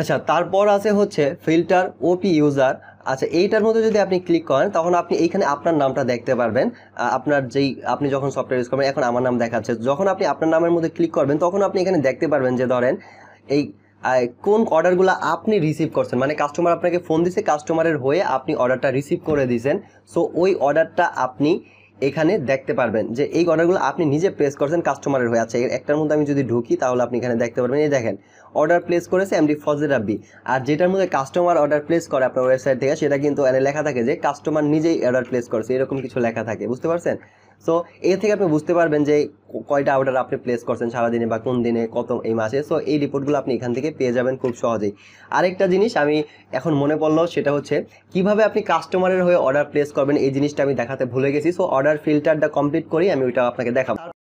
আচ্ছা তারপর আছে হচ্ছে ফিল্টার ওপি ইউজার আচ্ছা এইটার মধ্যে যদি আপনি ক্লিক করেন তখন আপনি এইখানে আপনার নামটা দেখতে পারবেন আপনার যেই আপনি যখন সফটওয়্যার ইউজ করবেন এখন আমার নাম দেখাচ্ছে যখন আপনি আপনার নামের মধ্যে ক্লিক করবেন তখন আপনি এখানে দেখতে পারবেন যে ধরেন এই কোন অর্ডারগুলো আপনি রিসিভ করছেন মানে কাস্টমার আপনাকে ফোন দিছে কাস্টমারের হয়ে আপনি অর্ডারটা রিসিভ করে দিয়েছেন সো ওই অর্ডারটা আপনি এখানে দেখতে পারবেন যে এই অর্ডারগুলো আপনি নিজে প্লেস করেছেন কাস্টমারের হয়ে আছে আচ্ছা, একটার মধ্যে আমি যদি ঢুকি তাহলে আপনি এখানে দেখতে পারবেন এই দেখেন অর্ডার প্লেস করেছে এমডি ফজের রাব্বি আর যেটার মধ্যে কাস্টমার অর্ডার প্লেস করে আপনার ওয়েবসাইট থেকে সেটা কিন্তু এনে লেখা থাকে যে কাস্টমার নিজেই অর্ডার প্লেস করেছে এরকম কিছু লেখা থাকে বুঝতে পারছেন সো এ থেকে আপনি বুঝতে পারবেন যে কয়টা অর্ডার আপনি প্লেস করছেন সারাদিনে বা কোন দিনে কত এই মাসে সো এই রিপোর্টগুলো আপনি এখান থেকে পেয়ে যাবেন খুব সহজেই আরেকটা জিনিস আমি এখন মনে পড়লো সেটা হচ্ছে কিভাবে আপনি কাস্টমারের হয়ে অর্ডার প্লেস করবেন এই জিনিসটা আমি দেখাতে ভুলে গেছি সো অর্ডার ফিল্টারটা কমপ্লিট করি আমি ওইটা আপনাকে দেখাবো